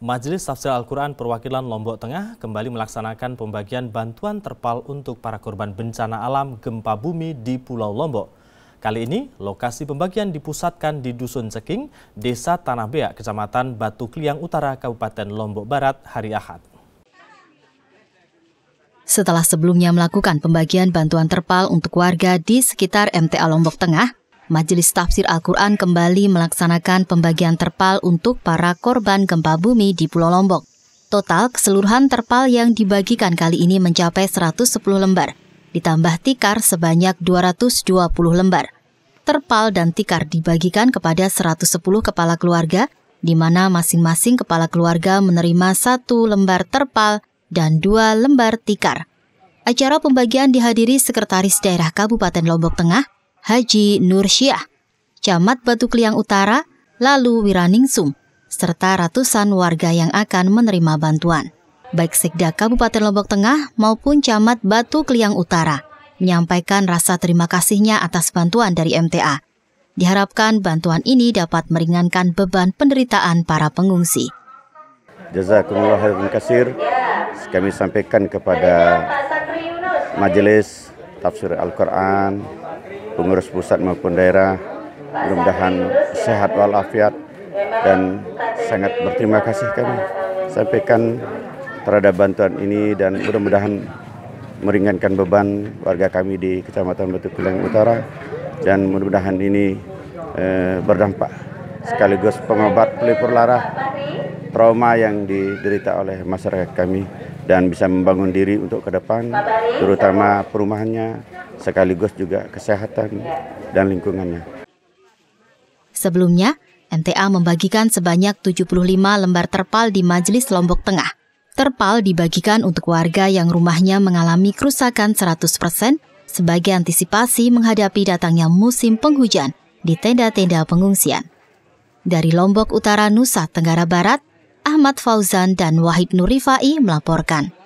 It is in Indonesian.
Majelis Tafsir Al-Quran Perwakilan Lombok Tengah kembali melaksanakan pembagian bantuan terpal untuk para korban bencana alam gempa bumi di Pulau Lombok. Kali ini, lokasi pembagian dipusatkan di Dusun Ceking, Desa Tanah Bea, Kecamatan Batu Kliang Utara, Kabupaten Lombok Barat, hari Ahad. Setelah sebelumnya melakukan pembagian bantuan terpal untuk warga di sekitar MTA Lombok Tengah, Majelis Tafsir Al-Quran kembali melaksanakan pembagian terpal untuk para korban gempa bumi di Pulau Lombok. Total keseluruhan terpal yang dibagikan kali ini mencapai 110 lembar, ditambah tikar sebanyak 220 lembar. Terpal dan tikar dibagikan kepada 110 kepala keluarga, di mana masing-masing kepala keluarga menerima satu lembar terpal dan dua lembar tikar. Acara pembagian dihadiri Sekretaris Daerah Kabupaten Lombok Tengah, Haji Nur Camat Batu Kliang Utara, lalu Wiraningsum, serta ratusan warga yang akan menerima bantuan. Baik Sekda Kabupaten Lombok Tengah maupun Camat Batu Kliang Utara menyampaikan rasa terima kasihnya atas bantuan dari MTA. Diharapkan bantuan ini dapat meringankan beban penderitaan para pengungsi. Jazakumullah khairan kasir. Kami sampaikan kepada Majelis Tafsir Al-Quran pengurus pusat maupun daerah mudah-mudahan sehat walafiat dan sangat berterima kasih kami sampaikan terhadap bantuan ini dan mudah-mudahan meringankan beban warga kami di Kecamatan Batu Pilang Utara dan mudah-mudahan ini eh, berdampak sekaligus pengobat pelipur lara trauma yang diderita oleh masyarakat kami dan bisa membangun diri untuk ke depan, terutama perumahannya, sekaligus juga kesehatan dan lingkungannya. Sebelumnya, MTA membagikan sebanyak 75 lembar terpal di Majelis Lombok Tengah. Terpal dibagikan untuk warga yang rumahnya mengalami kerusakan 100% sebagai antisipasi menghadapi datangnya musim penghujan di tenda-tenda pengungsian. Dari Lombok Utara, Nusa Tenggara Barat, Ahmad Fauzan dan Wahid Nurifai melaporkan.